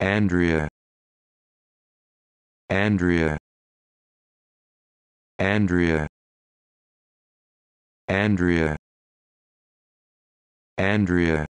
Andrea Andrea Andrea Andrea Andrea